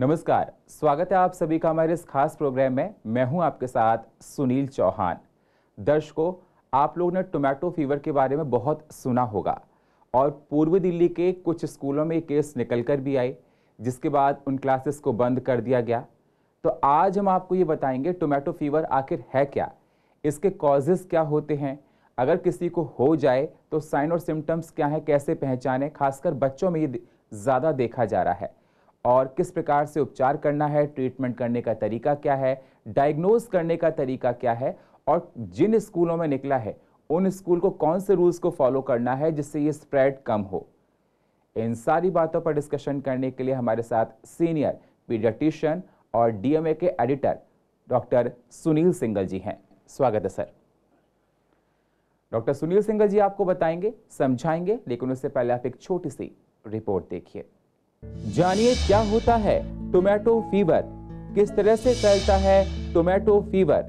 नमस्कार स्वागत है आप सभी का हमारे इस खास प्रोग्राम में मैं हूं आपके साथ सुनील चौहान दर्शकों आप लोगों ने टोमेटो फीवर के बारे में बहुत सुना होगा और पूर्वी दिल्ली के कुछ स्कूलों में केस निकल कर भी आए जिसके बाद उन क्लासेस को बंद कर दिया गया तो आज हम आपको ये बताएंगे टोमेटो फीवर आखिर है क्या इसके कॉजेज़ क्या होते हैं अगर किसी को हो जाए तो साइन और सिम्टम्स क्या हैं कैसे पहचानें खासकर बच्चों में ये ज़्यादा देखा जा रहा है और किस प्रकार से उपचार करना है ट्रीटमेंट करने का तरीका क्या है डायग्नोज करने का तरीका क्या है और जिन स्कूलों में निकला है उन स्कूल को कौन से रूल्स को फॉलो करना है जिससे ये स्प्रेड कम हो इन सारी बातों पर डिस्कशन करने के लिए हमारे साथ सीनियर पीडियटिशियन और डीएमए के एडिटर डॉक्टर सुनील सिंगल जी हैं स्वागत है सर डॉक्टर सुनील सिंगल जी आपको बताएंगे समझाएंगे लेकिन उससे पहले आप एक छोटी सी रिपोर्ट देखिए जानिए क्या होता है टोमेटो फीवर किस तरह से फैलता है टोमेटो फीवर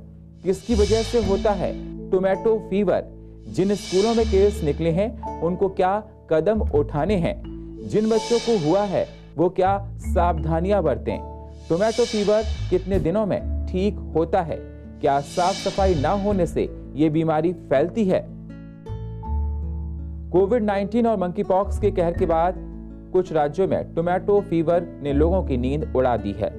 किसकी वजह से होता है टोमेटो फीवर जिन स्कूलों में केस निकले हैं उनको क्या कदम उठाने हैं जिन बच्चों को हुआ है वो क्या सावधानियां बरतें टोमेटो फीवर कितने दिनों में ठीक होता है क्या साफ सफाई ना होने से ये बीमारी फैलती है कोविड 19 और मंकी पॉक्स के कहर के बाद कुछ राज्यों में टोमेटो फीवर ने लोगों की नींद उड़ा दी है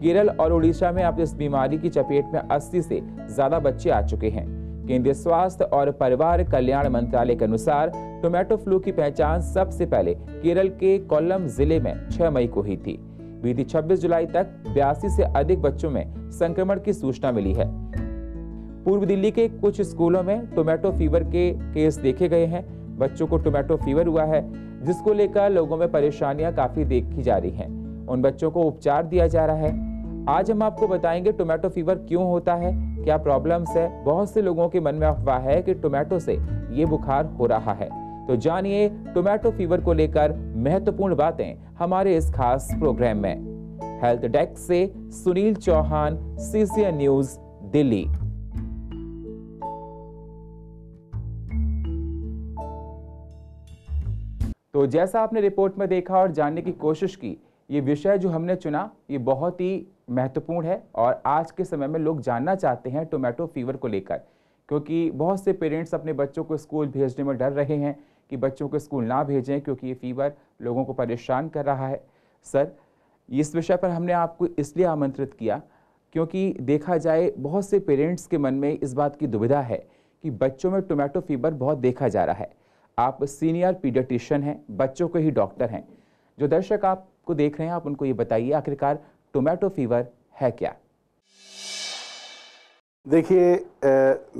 केरल और उड़ीसा में अब इस बीमारी की चपेट में 80 से ज्यादा बच्चे आ चुके हैं केंद्रीय स्वास्थ्य और परिवार कल्याण मंत्रालय के अनुसार टोमेटो फ्लू की पहचान सबसे पहले केरल के कोल्लम जिले में 6 मई को हुई थी बीती 26 जुलाई तक बयासी से अधिक बच्चों में संक्रमण की सूचना मिली है पूर्व दिल्ली के कुछ स्कूलों में टोमेटो फीवर के केस देखे गए हैं बच्चों को टोमेटो फीवर हुआ है जिसको लेकर लोगों में परेशानियां काफी देखी जा रही हैं उन बच्चों को उपचार दिया जा रहा है आज हम आपको बताएंगे टोमेटो फीवर क्यों होता है क्या प्रॉब्लम्स है बहुत से लोगों के मन में अफवाह है कि टोमेटो से ये बुखार हो रहा है तो जानिए टोमेटो फीवर को लेकर महत्वपूर्ण बातें हमारे इस खास प्रोग्राम में हेल्थ डेस्क से सुनील चौहान सीसीएन न्यूज दिल्ली तो जैसा आपने रिपोर्ट में देखा और जानने की कोशिश की ये विषय जो हमने चुना ये बहुत ही महत्वपूर्ण है और आज के समय में लोग जानना चाहते हैं टोमेटो फीवर को लेकर क्योंकि बहुत से पेरेंट्स अपने बच्चों को स्कूल भेजने में डर रहे हैं कि बच्चों को स्कूल ना भेजें क्योंकि ये फीवर लोगों को परेशान कर रहा है सर इस विषय पर हमने आपको इसलिए आमंत्रित किया क्योंकि देखा जाए बहुत से पेरेंट्स के मन में इस बात की दुविधा है कि बच्चों में टोमेटो फीवर बहुत देखा जा रहा है आप सीनियर पीडियटिशियन हैं बच्चों के ही डॉक्टर हैं जो दर्शक आपको देख रहे हैं आप उनको ये बताइए आखिरकार टोमेटो फीवर है क्या देखिए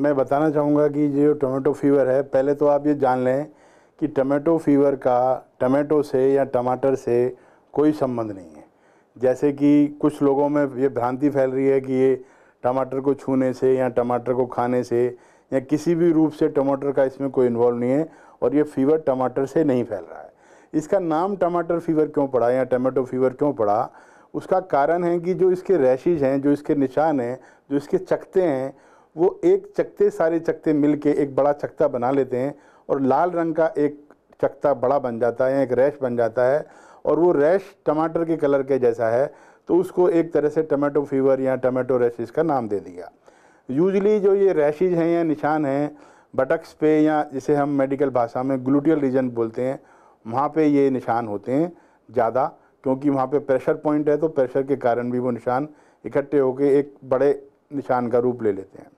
मैं बताना चाहूँगा कि जो टोमेटो फीवर है पहले तो आप ये जान लें कि टोमेटो फीवर का टमेटो से या टमाटर से कोई संबंध नहीं है जैसे कि कुछ लोगों में ये भ्रांति फैल रही है कि ये टमाटर को छूने से या टमाटर को खाने से या किसी भी रूप से टमाटर का इसमें कोई इन्वॉल्व नहीं है और ये फीवर टमाटर से नहीं फैल रहा है इसका नाम टमाटर फीवर क्यों पड़ा या टमाटो फीवर क्यों पड़ा उसका कारण है कि जो इसके रैशिज हैं जो इसके निशान हैं जो इसके चकते हैं वो एक चकते सारे चकते मिल के एक बड़ा चकता बना लेते हैं और लाल रंग का एक चकता बड़ा बन जाता है एक रैश बन जाता है और वो रैश टमाटर के कलर के जैसा है तो उसको एक तरह से टमाटो फीवर या टमाटो रैशिज का नाम दे दिया यूजली जो ये रैशिज हैं या निशान हैं बटक्स पे या जिसे हम मेडिकल भाषा में ग्लूटियल रीजन बोलते हैं वहाँ पे ये निशान होते हैं ज़्यादा क्योंकि वहाँ पे प्रेशर पॉइंट है तो प्रेशर के कारण भी वो निशान इकट्ठे होकर एक बड़े निशान का रूप ले लेते हैं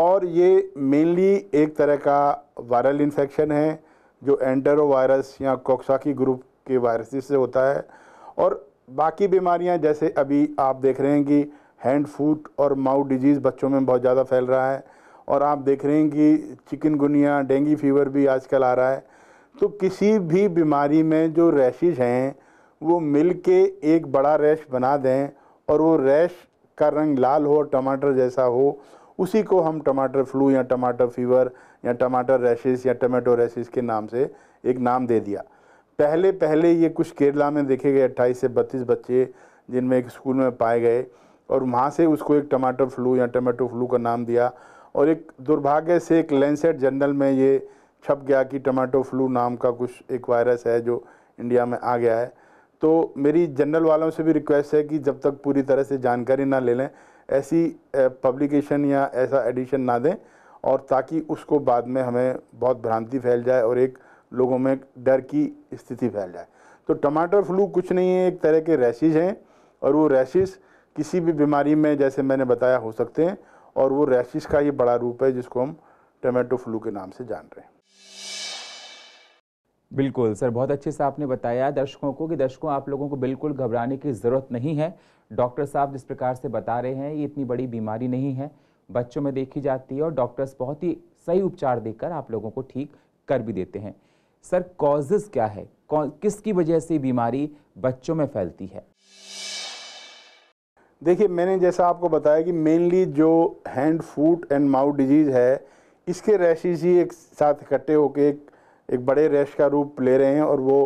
और ये मेनली एक तरह का वायरल इन्फेक्शन है जो एंटरो वायरस या कोक्साकी ग्रुप के वायरस से होता है और बाकी बीमारियाँ जैसे अभी आप देख रहे हैं कि हैंड फूट और माउथ डिजीज़ बच्चों में बहुत ज़्यादा फैल रहा है और आप देख रहे हैं कि चिकनगुनिया डेंगू फीवर भी आजकल आ रहा है तो किसी भी बीमारी में जो रैशेज हैं वो मिल के एक बड़ा रैश बना दें और वो रैश का रंग लाल हो टमाटर जैसा हो उसी को हम टमाटर फ्लू या टमाटर फीवर या टमाटर रैशेज या टमाटो रैशेज के नाम से एक नाम दे दिया पहले पहले ये कुछ केरला में देखे गए अट्ठाईस से बत्तीस बच्चे जिनमें एक स्कूल में पाए गए और वहाँ से उसको एक टमाटर फ्लू या टमाटो फ्लू का नाम दिया और एक दुर्भाग्य से एक लेंसेट जर्नल में ये छप गया कि टमाटो फ्लू नाम का कुछ एक वायरस है जो इंडिया में आ गया है तो मेरी जनरल वालों से भी रिक्वेस्ट है कि जब तक पूरी तरह से जानकारी ना ले लें ऐसी पब्लिकेशन या ऐसा एडिशन ना दें और ताकि उसको बाद में हमें बहुत भ्रांति फैल जाए और एक लोगों में डर की स्थिति फैल जाए तो टमाटर फ्लू कुछ नहीं है एक तरह के रैशिज हैं और वो रैशिज किसी भी बीमारी में जैसे मैंने बताया हो सकते हैं और वो रैशिस का ये बड़ा रूप है जिसको हम टोमेटो फ्लू के नाम से जान रहे हैं बिल्कुल सर बहुत अच्छे से आपने बताया दर्शकों को कि दर्शकों आप लोगों को बिल्कुल घबराने की ज़रूरत नहीं है डॉक्टर साहब जिस प्रकार से बता रहे हैं ये इतनी बड़ी बीमारी नहीं है बच्चों में देखी जाती है और डॉक्टर्स बहुत ही सही उपचार देकर आप लोगों को ठीक कर भी देते हैं सर कॉजेज़ क्या है किसकी वजह से बीमारी बच्चों में फैलती है देखिए मैंने जैसा आपको बताया कि मेनली जो hand foot and mouth disease है इसके रैशेज ही एक साथ इकट्ठे होकर एक एक बड़े रैश का रूप ले रहे हैं और वो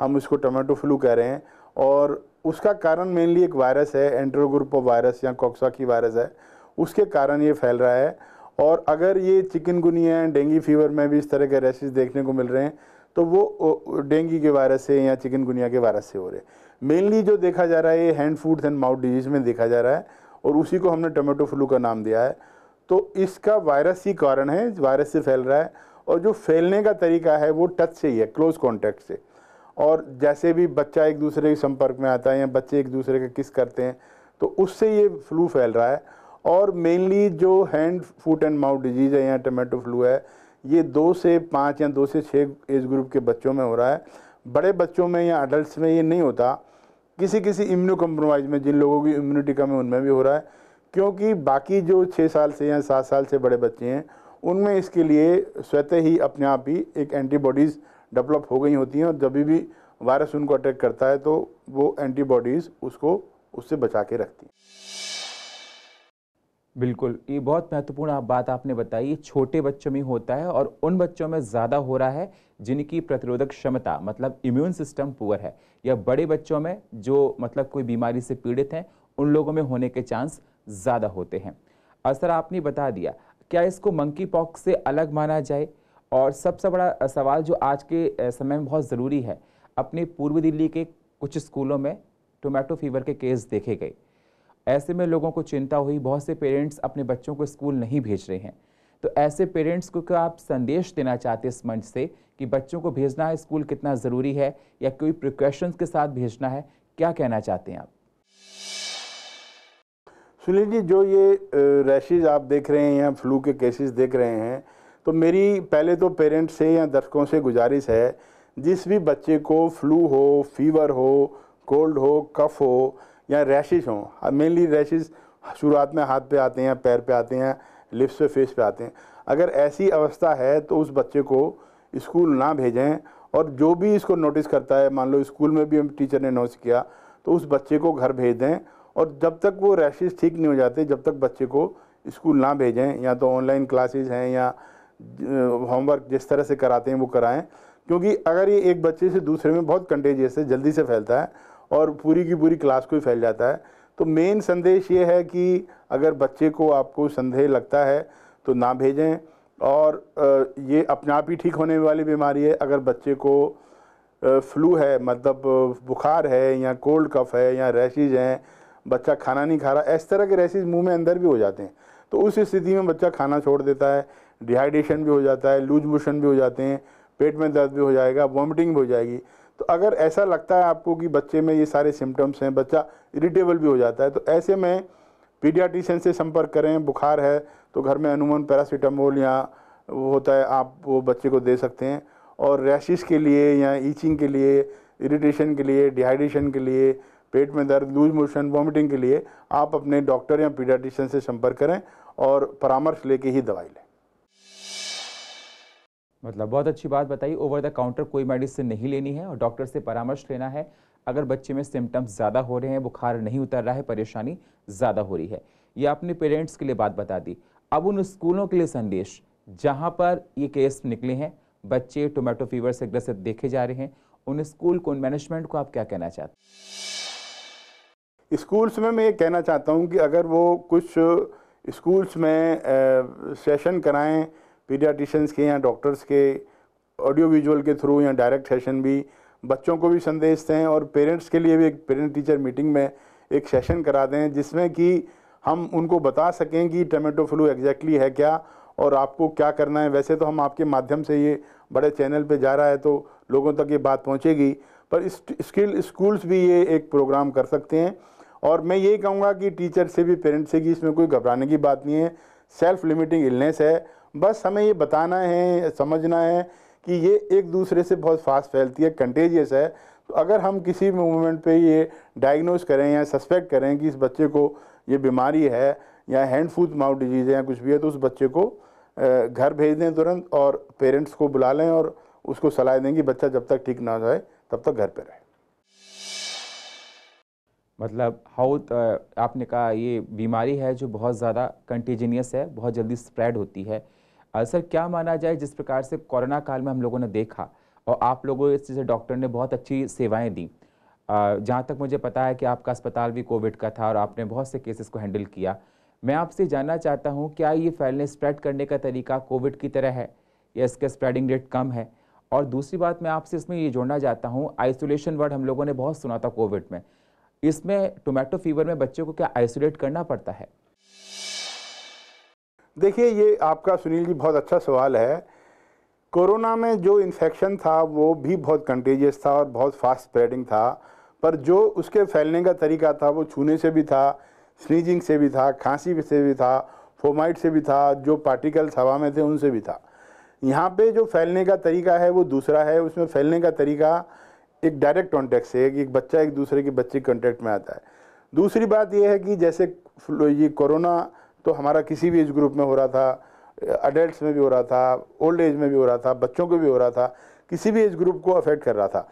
हम उसको टोमेटो फ्लू कह रहे हैं और उसका कारण मेनली एक वायरस है एंट्रोग्रुप वायरस या की वायरस है उसके कारण ये फैल रहा है और अगर ये चिकनगुनिया डेंगी फीवर में भी इस तरह के रैशेज देखने को मिल रहे हैं तो वो डेंगू के वायरस से या चिकनगुनिया के वायरस से हो रहे हैं मेनली जो देखा जा रहा है ये hand foods and mouth disease में देखा जा रहा है और उसी को हमने टोमेटो फ्लू का नाम दिया है तो इसका वायरस ही कारण है वायरस से फैल रहा है और जो फैलने का तरीका है वो टच से ही है क्लोज कॉन्टैक्ट से और जैसे भी बच्चा एक दूसरे के संपर्क में आता है या बच्चे एक दूसरे का किस करते हैं तो उससे ये फ्लू फैल रहा है और मेनली जो hand foot and mouth disease है या टोमेटो फ्लू है ये दो से पाँच या दो से छः एज ग्रुप के बच्चों में हो रहा है बड़े बच्चों में या अडल्ट में ये नहीं होता किसी किसी इम्यूनो कम्प्रोमाइज़ में जिन लोगों की इम्यूनिटी कम है उनमें भी हो रहा है क्योंकि बाकी जो छः साल से या सात साल से बड़े बच्चे हैं उनमें इसके लिए स्वतः ही अपने आप ही एक एंटीबॉडीज़ डेवलप हो गई होती हैं और जब भी वायरस उनको अटैक करता है तो वो एंटीबॉडीज़ उसको उससे बचा के रखती हैं बिल्कुल ये बहुत महत्वपूर्ण आप बात आपने बताई छोटे बच्चों में होता है और उन बच्चों में ज़्यादा हो रहा है जिनकी प्रतिरोधक क्षमता मतलब इम्यून सिस्टम पुअर है या बड़े बच्चों में जो मतलब कोई बीमारी से पीड़ित हैं उन लोगों में होने के चांस ज़्यादा होते हैं असर आपने बता दिया क्या इसको मंकी पॉक्स से अलग माना जाए और सबसे बड़ा सवाल जो आज के समय में बहुत ज़रूरी है अपने पूर्व दिल्ली के कुछ स्कूलों में टोमेटो फीवर के केस देखे गए ऐसे में लोगों को चिंता हुई बहुत से पेरेंट्स अपने बच्चों को स्कूल नहीं भेज रहे हैं तो ऐसे पेरेंट्स को क्या आप संदेश देना चाहते इस मंच से कि बच्चों को भेजना है स्कूल कितना ज़रूरी है या कोई प्रिकॉशंस के साथ भेजना है क्या कहना चाहते हैं आप सुनील जी जो ये रैशेज आप देख रहे हैं या फ्लू के केसेस देख रहे हैं तो मेरी पहले तो पेरेंट्स से या दर्शकों से गुजारिश है जिस भी बच्चे को फ्लू हो फीवर हो कोल्ड हो कफ हो या रैशेज हों मेनली हाँ, रैशेज शुरुआत में हाथ पे आते हैं पैर पे आते हैं लिप्स पे फेस पे आते हैं अगर ऐसी अवस्था है तो उस बच्चे को स्कूल ना भेजें और जो भी इसको नोटिस करता है मान लो स्कूल में भी हम टीचर ने नोटिस किया तो उस बच्चे को घर भेज दें और जब तक वो रैशेज ठीक नहीं हो जाते जब तक बच्चे को स्कूल ना भेजें या तो ऑनलाइन क्लासेज हैं या होमवर्क जिस तरह से कराते हैं वो कराएं क्योंकि अगर ये एक बच्चे से दूसरे में बहुत कंटेजियस है जल्दी से फैलता है और पूरी की पूरी क्लास को ही फैल जाता है तो मेन संदेश ये है कि अगर बच्चे को आपको संदेह लगता है तो ना भेजें और ये अपने आप ही ठीक होने वाली बीमारी है अगर बच्चे को फ्लू है मतलब बुखार है या कोल्ड कफ है या रैशेज हैं बच्चा खाना नहीं खा रहा इस तरह के रैशेज मुंह में अंदर भी हो जाते हैं तो उस स्थिति में बच्चा खाना छोड़ देता है डिहाइड्रेशन भी हो जाता है लूज मोशन भी हो जाते हैं पेट में दर्द भी हो जाएगा वॉमिटिंग भी हो जाएगी तो अगर ऐसा लगता है आपको कि बच्चे में ये सारे सिम्टम्स हैं बच्चा इरिटेबल भी हो जाता है तो ऐसे में पीडियाट्रिशियन से संपर्क करें बुखार है तो घर में अनुमान पैरासीटामोल या वो होता है आप वो बच्चे को दे सकते हैं और रैशिश के लिए या ईचिंग के लिए इरिटेशन के लिए डिहाइड्रेशन के लिए पेट में दर्द लूज मोशन वॉमिटिंग के लिए आप अपने डॉक्टर या पीडियाट्रिशियन से संपर्क करें और परामर्श लेके ही दवाई लें मतलब बहुत अच्छी बात बताई ओवर द काउंटर कोई मेडिसिन नहीं लेनी है और डॉक्टर से परामर्श लेना है अगर बच्चे में सिम्टम्स ज़्यादा हो रहे हैं बुखार नहीं उतर रहा है परेशानी ज़्यादा हो रही है ये आपने पेरेंट्स के लिए बात बता दी अब उन स्कूलों के लिए संदेश जहाँ पर ये केस निकले हैं बच्चे टोमेटो फीवर से ग्रसित देखे जा रहे हैं उन स्कूल को उन मैनेजमेंट को आप क्या कहना चाहते हैं स्कूल्स में मैं ये कहना चाहता हूँ कि अगर वो कुछ स्कूल्स में सेशन कराएं पीडियाटिशंस के या डॉक्टर्स के ऑडियो विजुअल के थ्रू या डायरेक्ट सेशन भी बच्चों को भी संदेश दें और पेरेंट्स के लिए भी एक पेरेंट टीचर मीटिंग में एक सेशन करा दें जिसमें कि हम उनको बता सकें कि टमेटो फ्लू एग्जैक्टली है क्या और आपको क्या करना है वैसे तो हम आपके माध्यम से ये बड़े चैनल पे जा रहा है तो लोगों तक ये बात पहुंचेगी पर इस स्किल स्कूल्स भी ये एक प्रोग्राम कर सकते हैं और मैं यही कहूँगा कि टीचर से भी पेरेंट्स से भी इसमें कोई घबराने की बात नहीं है सेल्फ लिमिटिंग इलनेस है बस हमें ये बताना है समझना है कि ये एक दूसरे से बहुत फास्ट फैलती है कंटेजियस है तो अगर हम किसी भी मूवमेंट पे ये डायग्नोज करें या सस्पेक्ट करें कि इस बच्चे को ये बीमारी है या हैंड फूथ माउथ डिजीज़ है या कुछ भी है तो उस बच्चे को घर भेज दें तुरंत और पेरेंट्स को बुला लें और उसको सलाह दें कि बच्चा जब तक ठीक ना जाए तब तक घर पर रहे मतलब हाउ आपने कहा ये बीमारी है जो बहुत ज़्यादा कंटेजिनियस है बहुत जल्दी स्प्रेड होती है सर क्या माना जाए जिस प्रकार से कोरोना काल में हम लोगों ने देखा और आप लोगों इस जैसे डॉक्टर ने बहुत अच्छी सेवाएं दी जहाँ तक मुझे पता है कि आपका अस्पताल भी कोविड का था और आपने बहुत से केसेस को हैंडल किया मैं आपसे जानना चाहता हूँ क्या ये फैलने स्प्रेड करने का तरीका कोविड की तरह है या इसका स्प्रेडिंग रेट कम है और दूसरी बात मैं आपसे इसमें ये जोड़ना चाहता हूँ आइसोलेशन वर्ड हम लोगों ने बहुत सुना था कोविड में इसमें टोमेटो फीवर में बच्चों को क्या आइसोलेट करना पड़ता है देखिए ये आपका सुनील जी बहुत अच्छा सवाल है कोरोना में जो इन्फेक्शन था वो भी बहुत कंटेजियस था और बहुत फास्ट स्प्रेडिंग था पर जो उसके फैलने का तरीका था वो छूने से भी था स्नीजिंग से भी था खांसी से भी था फोमाइट से भी था जो पार्टिकल्स हवा में थे उनसे भी था यहाँ पे जो फैलने का तरीका है वो दूसरा है उसमें फैलने का तरीका एक डायरेक्ट कॉन्टैक्ट से कि एक बच्चा एक दूसरे के बच्चे कॉन्टैक्ट में आता है दूसरी बात यह है कि जैसे ये कोरोना तो हमारा किसी भी एज ग्रुप में हो रहा था अडल्ट में भी हो रहा था ओल्ड एज में भी हो रहा था बच्चों को भी हो रहा था किसी भी एज ग्रुप को अफेक्ट कर रहा था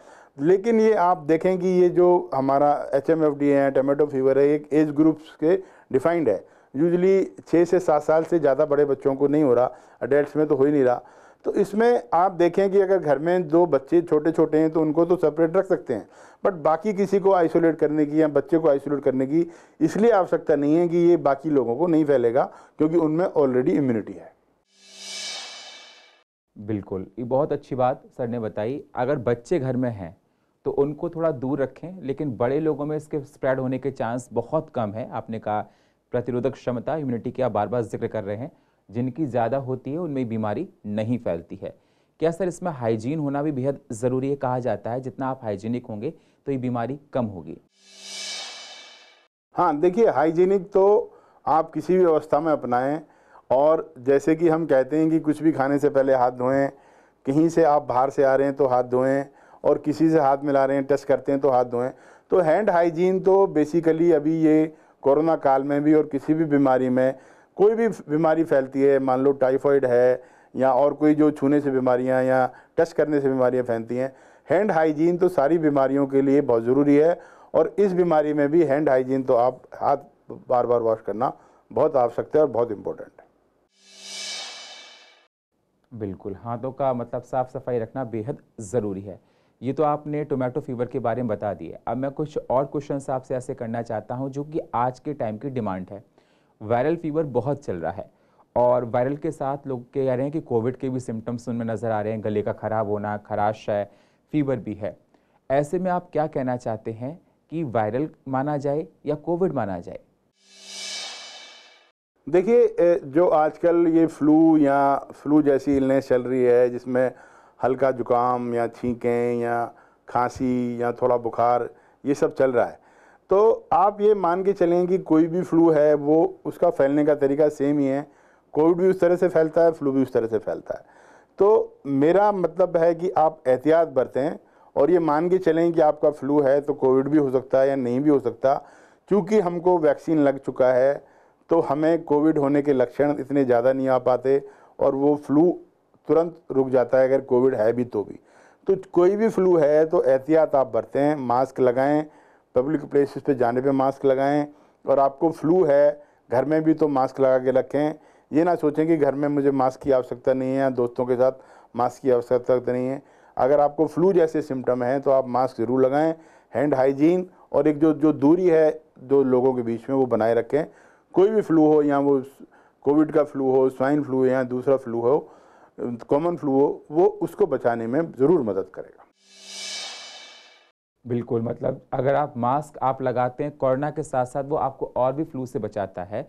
लेकिन ये आप देखें कि ये जो हमारा एच एम एफ डी है टमेटो फीवर है एक एज ग्रुप्स के डिफाइंड है यूजली छः से सात साल से ज़्यादा बड़े बच्चों को नहीं हो रहा अडल्ट में तो हो ही नहीं रहा तो इसमें आप देखें कि अगर घर में दो बच्चे छोटे छोटे हैं तो उनको तो सेपरेट रख सकते हैं बट बाकी किसी को आइसोलेट करने की या बच्चे को आइसोलेट करने की इसलिए आवश्यकता नहीं है कि ये बाकी लोगों को नहीं फैलेगा क्योंकि उनमें ऑलरेडी इम्यूनिटी है बिल्कुल ये बहुत अच्छी बात सर ने बताई अगर बच्चे घर में हैं तो उनको थोड़ा दूर रखें लेकिन बड़े लोगों में इसके स्प्रेड होने के चांस बहुत कम है आपने कहा प्रतिरोधक क्षमता इम्यूनिटी की आप बार बार जिक्र कर रहे हैं जिनकी ज़्यादा होती है उनमें बीमारी नहीं फैलती है क्या सर इसमें हाइजीन होना भी बेहद ज़रूरी है कहा जाता है जितना आप हाइजीनिक होंगे तो ये बीमारी कम होगी हाँ देखिए हाइजीनिक तो आप किसी भी अवस्था में अपनाएं और जैसे कि हम कहते हैं कि कुछ भी खाने से पहले हाथ धोएं कहीं से आप बाहर से आ रहे हैं तो हाथ धोएं और किसी से हाथ मिला रहे हैं टच करते हैं तो हाथ धोएं तो हैंड हाइजीन तो बेसिकली अभी ये कोरोना काल में भी और किसी भी बीमारी में कोई भी बीमारी फैलती है मान लो टाइफॉइड है या और कोई जो छूने से बीमारियां या टच करने से बीमारियां फैलती हैं हैंड हाइजीन तो सारी बीमारियों के लिए बहुत ज़रूरी है और इस बीमारी में भी हैंड हाइजीन तो आप हाथ बार बार वॉश करना बहुत आवश्यक है और बहुत इम्पोर्टेंट है बिल्कुल हाथों का मतलब साफ़ सफाई रखना बेहद ज़रूरी है ये तो आपने टोमेटो फीवर के बारे में बता दिया अब मैं कुछ और क्वेश्चन आपसे ऐसे करना चाहता हूँ जो कि आज के टाइम की डिमांड है वायरल फीवर बहुत चल रहा है और वायरल के साथ लोग कह रहे हैं कि कोविड के भी सिम्टम्स उनमें नज़र आ रहे हैं गले का ख़राब होना खराश है फीवर भी है ऐसे में आप क्या कहना चाहते हैं कि वायरल माना जाए या कोविड माना जाए देखिए जो आजकल ये फ्लू या फ्लू जैसी इलनेस चल रही है जिसमें हल्का जुकाम या छींकें या खांसी या थोड़ा बुखार ये सब चल रहा है तो आप ये मान के चलें कि कोई भी फ्लू है वो उसका फैलने का तरीका सेम ही है कोविड भी उस तरह से फैलता है फ्लू भी उस तरह से फैलता है तो मेरा मतलब है कि आप एहतियात बरतें और ये मान के चलें कि आपका फ्लू है तो कोविड भी हो सकता है या नहीं भी हो सकता क्योंकि हमको वैक्सीन लग चुका है तो हमें कोविड होने के लक्षण इतने ज़्यादा नहीं आ पाते और वो फ्लू तुरंत रुक जाता है अगर कोविड है भी तो भी तो कोई भी फ्लू है तो एहतियात आप बरतें मास्क लगाएं पब्लिक प्लेसेस पे जाने पे मास्क लगाएं और आपको फ्लू है घर में भी तो मास्क लगा के रखें ये ना सोचें कि घर में मुझे मास्क की आवश्यकता नहीं है या दोस्तों के साथ मास्क की आवश्यकता नहीं है अगर आपको फ्लू जैसे सिम्टम हैं तो आप मास्क ज़रूर लगाएं हैंड हाइजीन और एक जो जो दूरी है जो लोगों के बीच में वो बनाए रखें कोई भी फ्लू हो या वो कोविड का फ्लू हो स्वाइन फ्लू हो या दूसरा फ्लू हो कॉमन फ्लू हो वो उसको बचाने में ज़रूर मदद करेगा बिल्कुल मतलब अगर आप मास्क आप लगाते हैं कोरोना के साथ साथ वो आपको और भी फ्लू से बचाता है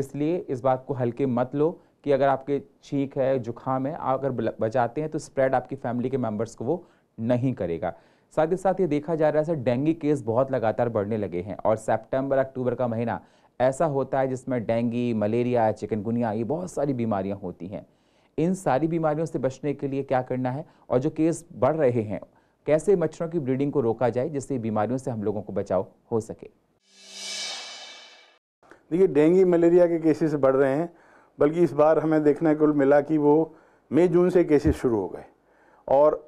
इसलिए इस बात को हल्के मत लो कि अगर आपके छींक है जुखाम है आप अगर बचाते हैं तो स्प्रेड आपकी फैमिली के मेम्बर्स को वो नहीं करेगा साथ ही साथ ये देखा जा रहा है सर डेंगू केस बहुत लगातार बढ़ने लगे हैं और सेप्टेम्बर अक्टूबर का महीना ऐसा होता है जिसमें डेंगी मलेरिया चिकनगुनिया ये बहुत सारी बीमारियाँ होती हैं इन सारी बीमारियों से बचने के लिए क्या करना है और जो केस बढ़ रहे हैं कैसे मच्छरों की ब्रीडिंग को रोका जाए जिससे बीमारियों से हम लोगों को बचाव हो सके देखिए डेंगू मलेरिया के केसेस बढ़ रहे हैं बल्कि इस बार हमें देखने को मिला कि वो मई जून से केसेस शुरू हो गए और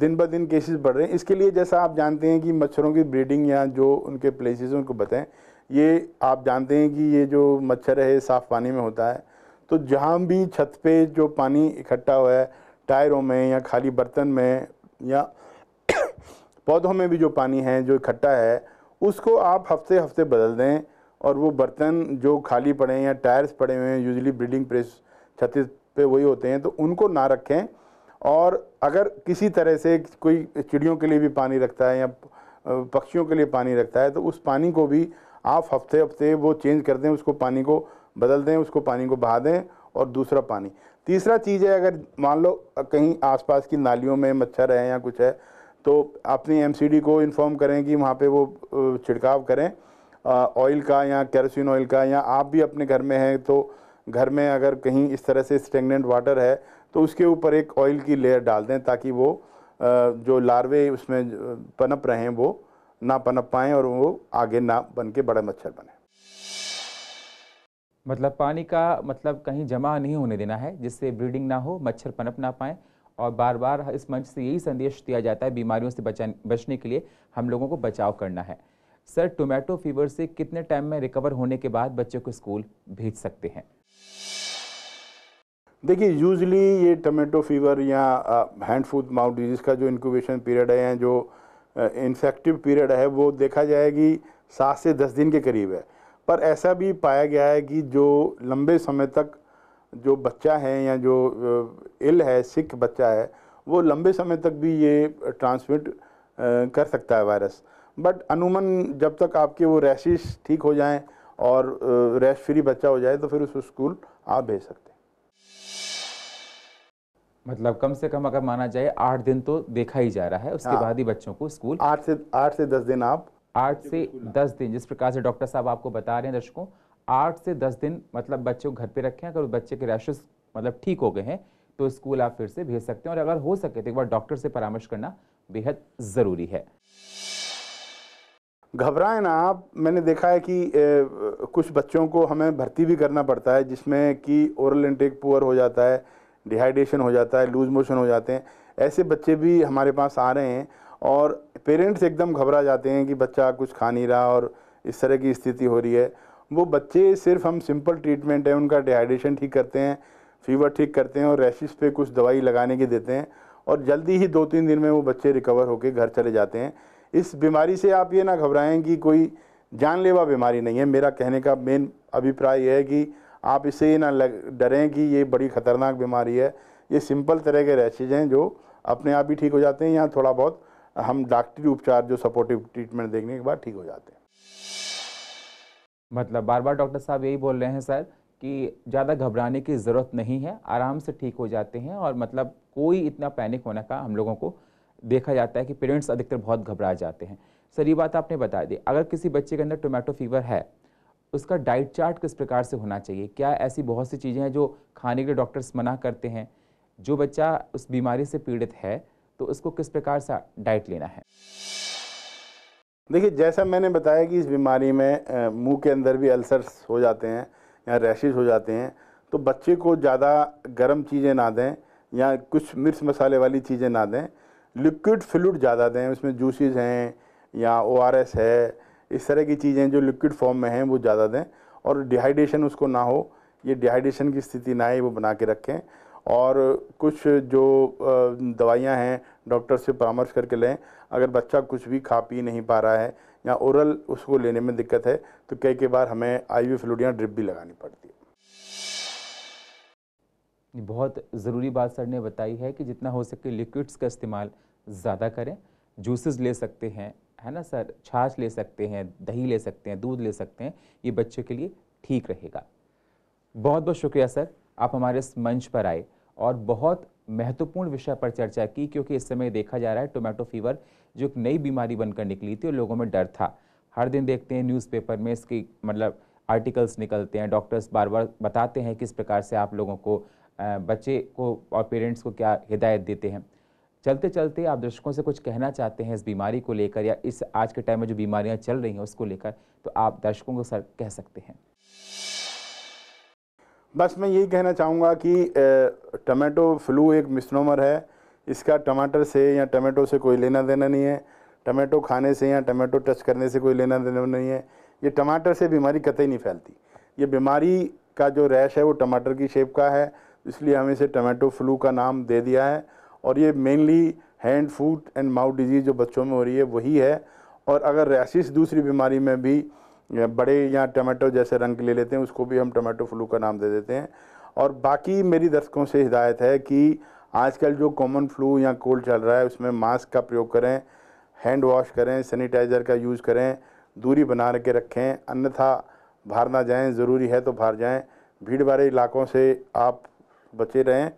दिन ब दिन केसेस बढ़ रहे हैं इसके लिए जैसा आप जानते हैं कि मच्छरों की ब्रीडिंग या जो उनके प्लेसेस उनको बताएं ये आप जानते हैं कि ये जो मच्छर है साफ़ पानी में होता है तो जहाँ भी छत पे जो पानी इकट्ठा हुआ है टायरों में या खाली बर्तन में या पौधों में भी जो पानी है जो इकट्ठा है उसको आप हफ्ते हफ्ते बदल दें और वो बर्तन जो खाली पड़े हैं या टायर्स पड़े हुए हैं यूजली ब्रीडिंग प्रेस छत्तीस पे वही होते हैं तो उनको ना रखें और अगर किसी तरह से कोई चिड़ियों के लिए भी पानी रखता है या पक्षियों के लिए पानी रखता है तो उस पानी को भी आप हफ्ते हफ्ते वो चेंज कर दें उसको पानी को बदल दें उसको पानी को बहा दें और दूसरा पानी तीसरा चीज़ है अगर मान लो कहीं आसपास की नालियों में मच्छर है या कुछ है तो अपनी एमसीडी को इन्फॉर्म करें कि वहाँ पे वो छिड़काव करें ऑयल का या कैरोसिन ऑयल का या आप भी अपने घर में हैं तो घर में अगर कहीं इस तरह से स्टेगनेंट वाटर है तो उसके ऊपर एक ऑयल की लेयर डाल दें ताकि वो जो लार्वे उसमें पनप रहे हैं वो ना पनप पाएँ और वो आगे ना बन के बड़े मच्छर बने मतलब पानी का मतलब कहीं जमा नहीं होने देना है जिससे ब्रीडिंग ना हो मच्छर पनप ना पाएँ और बार बार इस मंच से यही संदेश दिया जाता है बीमारियों से बचा बचने के लिए हम लोगों को बचाव करना है सर टोमेटो फीवर से कितने टाइम में रिकवर होने के बाद बच्चे को स्कूल भेज सकते हैं देखिए यूजली ये टोमेटो फीवर या हैंड फूड माउथ डिजीज़ का जो इनक्यूबेशन पीरियड है या जो इन्फेक्टिव पीरियड है वो देखा जाएगी सात से दस दिन के करीब है पर ऐसा भी पाया गया है कि जो लंबे समय तक जो बच्चा है या जो इल है सिख बच्चा है वो लंबे समय तक भी ये ट्रांसमिट कर सकता है वायरस बट अनुमन जब तक आपके वो रैशिस ठीक हो जाएं और रैश फ्री बच्चा हो जाए तो फिर उस स्कूल आप भेज सकते हैं मतलब कम से कम अगर माना जाए आठ दिन तो देखा ही जा रहा है उसके हाँ। बाद ही बच्चों को स्कूल आठ से आठ से दस दिन आप आठ से दस दिन जिस प्रकार से डॉक्टर साहब आपको बता रहे हैं दर्शकों आठ से दस दिन मतलब बच्चे को घर पे रखें अगर बच्चे के रैशेस मतलब ठीक हो गए हैं तो स्कूल आप फिर से भेज सकते हैं और अगर हो सके तो एक बार डॉक्टर से परामर्श करना बेहद ज़रूरी है घबराएं ना आप मैंने देखा है कि ए, कुछ बच्चों को हमें भर्ती भी करना पड़ता है जिसमें कि ओरल इंटेक पुअर हो जाता है डिहाइड्रेशन हो जाता है लूज मोशन हो जाते हैं ऐसे बच्चे भी हमारे पास आ रहे हैं और पेरेंट्स एकदम घबरा जाते हैं कि बच्चा कुछ खा नहीं रहा और इस तरह की स्थिति हो रही है वो बच्चे सिर्फ हम सिंपल ट्रीटमेंट है उनका डिहाइड्रेशन ठीक करते हैं फीवर ठीक करते हैं और रैशिस पे कुछ दवाई लगाने की देते हैं और जल्दी ही दो तीन दिन में वो बच्चे रिकवर होकर घर चले जाते हैं इस बीमारी से आप ये ना घबराएं कि कोई जानलेवा बीमारी नहीं है मेरा कहने का मेन अभिप्राय यह है कि आप इससे ये ना लग डरें कि ये बड़ी ख़तरनाक बीमारी है ये सिंपल तरह के रैशेज हैं जो अपने आप ही ठीक हो जाते हैं या थोड़ा बहुत हम डॉक्टरी उपचार जो सपोर्टिव ट्रीटमेंट देखने के बाद ठीक हो जाते हैं मतलब बार बार डॉक्टर साहब यही बोल रहे हैं सर कि ज़्यादा घबराने की ज़रूरत नहीं है आराम से ठीक हो जाते हैं और मतलब कोई इतना पैनिक होने का हम लोगों को देखा जाता है कि पेरेंट्स अधिकतर बहुत घबरा जाते हैं सर ये बात आपने बता दी अगर किसी बच्चे के अंदर टोमेटो फीवर है उसका डाइट चार्ट किस प्रकार से होना चाहिए क्या ऐसी बहुत सी चीज़ें हैं जो खाने के लिए डॉक्टर्स मना करते हैं जो बच्चा उस बीमारी से पीड़ित है तो उसको किस प्रकार से डाइट लेना है देखिए जैसा मैंने बताया कि इस बीमारी में मुंह के अंदर भी अल्सर्स हो जाते हैं या रैशेज हो जाते हैं तो बच्चे को ज़्यादा गर्म चीज़ें ना दें या कुछ मिर्च मसाले वाली चीज़ें ना दें लिक्विड फ्लूड ज़्यादा दें उसमें जूसेस हैं या ओ है इस तरह की चीज़ें जो लिक्विड फॉर्म में हैं वो ज़्यादा दें और डिहाइड्रेशन उसको ना हो ये डिहाइड्रेशन की स्थिति ना आए वो बना के रखें और कुछ जो दवाइयाँ हैं डॉक्टर से परामर्श करके लें अगर बच्चा कुछ भी खा पी नहीं पा रहा है या ओरल उसको लेने में दिक्कत है तो कई कई बार हमें आई वी फ्लूड ड्रिप भी लगानी पड़ती है बहुत ज़रूरी बात सर ने बताई है कि जितना हो सके लिक्विड्स का इस्तेमाल ज़्यादा करें जूसेस ले सकते हैं है ना सर छाछ ले सकते हैं दही ले सकते हैं दूध ले सकते हैं ये बच्चे के लिए ठीक रहेगा बहुत बहुत शुक्रिया सर आप हमारे इस मंच पर आए और बहुत महत्वपूर्ण विषय पर चर्चा की क्योंकि इस समय देखा जा रहा है टोमेटो फीवर जो एक नई बीमारी बनकर निकली थी और लोगों में डर था हर दिन देखते हैं न्यूज़पेपर में इसकी मतलब आर्टिकल्स निकलते हैं डॉक्टर्स बार बार बताते हैं किस प्रकार से आप लोगों को बच्चे को और पेरेंट्स को क्या हिदायत देते हैं चलते चलते आप दर्शकों से कुछ कहना चाहते हैं इस बीमारी को लेकर या इस आज के टाइम में जो बीमारियां चल रही हैं उसको लेकर तो आप दर्शकों को सर कह सकते हैं बस मैं यही कहना चाहूँगा कि टमाटो फ्लू एक मिसनोमर है इसका टमाटर से या टमाटो से कोई लेना देना नहीं है टमाटो खाने से या टमाटो टच करने से कोई लेना देना नहीं है ये टमाटर से बीमारी कतई नहीं फैलती ये बीमारी का जो रैश है वो टमाटर की शेप का है इसलिए हमें इसे टमाटो फ्लू का नाम दे दिया है और ये mainly hand foot and mouth disease जो बच्चों में हो रही है वही है और अगर रैशिस दूसरी बीमारी में भी बड़े या टमाटो जैसे रंग ले लेते हैं उसको भी हम टमाटो फ्लू का नाम दे देते हैं और बाकी मेरी दर्शकों से हिदायत है कि आजकल जो कॉमन फ्लू या कोल्ड चल रहा है उसमें मास्क का प्रयोग करें हैंड वॉश करें सैनिटाइज़र का यूज़ करें दूरी बना के रखें अन्यथा बाहर ना जाएं ज़रूरी है तो बाहर जाएं भीड़ भाड़े इलाकों से आप बचे रहें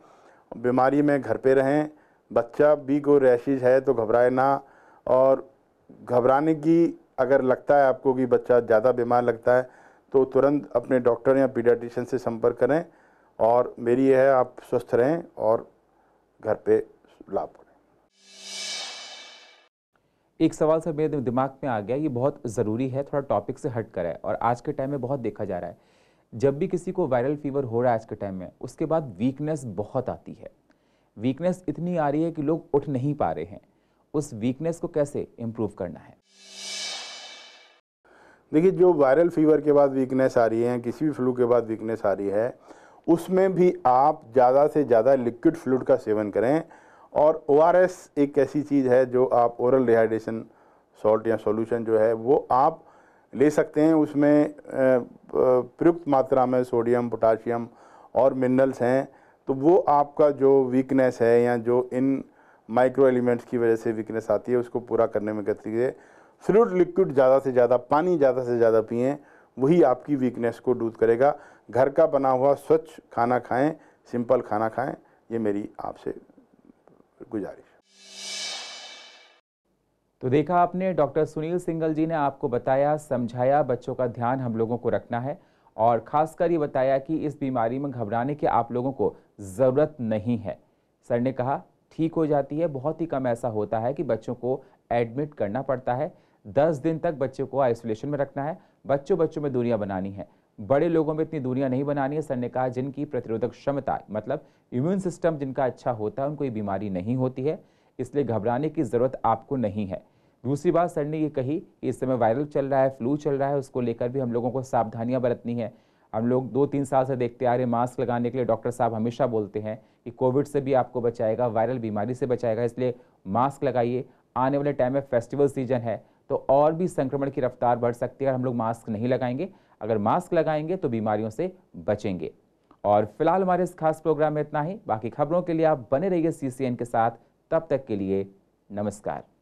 बीमारी में घर पे रहें बच्चा भी को रैशिज है तो घबराए ना और घबराने की अगर लगता है आपको कि बच्चा ज़्यादा बीमार लगता है तो तुरंत अपने डॉक्टर या पीडियाट्रिशियन से संपर्क करें और मेरी यह है आप स्वस्थ रहें और घर पे लाभ करें एक सवाल सर मेरे दिमाग में आ गया ये बहुत ज़रूरी है थोड़ा टॉपिक से हट कर है और आज के टाइम में बहुत देखा जा रहा है जब भी किसी को वायरल फीवर हो रहा है आज के टाइम में उसके बाद वीकनेस बहुत आती है वीकनेस इतनी आ रही है कि लोग उठ नहीं पा रहे हैं उस वीकनेस को कैसे इम्प्रूव करना है देखिए जो वायरल फीवर के बाद वीकनेस आ रही है किसी भी फ्लू के बाद वीकनेस आ रही है उसमें भी आप ज़्यादा से ज़्यादा लिक्विड फ्लूड का सेवन करें और ओ एक ऐसी चीज़ है जो आप ओरल डिहाइड्रेशन सॉल्ट या सॉल्यूशन जो है वो आप ले सकते हैं उसमें प्रयुक्त मात्रा में सोडियम पोटाशियम और मिनरल्स हैं तो वो आपका जो वीकनेस है या जो इन माइक्रो एलिमेंट्स की वजह से वीकनेस आती है उसको पूरा करने में गति है फ्लूड लिक्विड ज़्यादा से ज़्यादा पानी ज़्यादा से ज़्यादा पिए वही आपकी वीकनेस को दूर करेगा घर का बना हुआ स्वच्छ खाना खाएं सिंपल खाना खाएं ये मेरी आपसे गुजारिश तो देखा आपने डॉक्टर सुनील सिंगल जी ने आपको बताया समझाया बच्चों का ध्यान हम लोगों को रखना है और ख़ासकर ये बताया कि इस बीमारी में घबराने की आप लोगों को ज़रूरत नहीं है सर ने कहा ठीक हो जाती है बहुत ही कम ऐसा होता है कि बच्चों को एडमिट करना पड़ता है दस दिन तक बच्चों को आइसोलेशन में रखना है बच्चों बच्चों में दूरियाँ बनानी है बड़े लोगों में इतनी दूरियाँ नहीं बनानी है सर ने कहा जिनकी प्रतिरोधक क्षमता मतलब इम्यून सिस्टम जिनका अच्छा होता है उनको ये बीमारी नहीं होती है इसलिए घबराने की ज़रूरत आपको नहीं है दूसरी बात सर ने ये कही कि इस समय वायरल चल रहा है फ्लू चल रहा है उसको लेकर भी हम लोगों को सावधानियाँ बरतनी है हम लोग दो तीन साल से देखते आ रहे मास्क लगाने के लिए डॉक्टर साहब हमेशा बोलते हैं कि कोविड से भी आपको बचाएगा वायरल बीमारी से बचाएगा इसलिए मास्क लगाइए आने वाले टाइम में फेस्टिवल सीजन है तो और भी संक्रमण की रफ्तार बढ़ सकती है अगर हम लोग मास्क नहीं लगाएंगे अगर मास्क लगाएंगे तो बीमारियों से बचेंगे और फिलहाल हमारे इस खास प्रोग्राम में इतना ही बाकी खबरों के लिए आप बने रहिए सी के साथ तब तक के लिए नमस्कार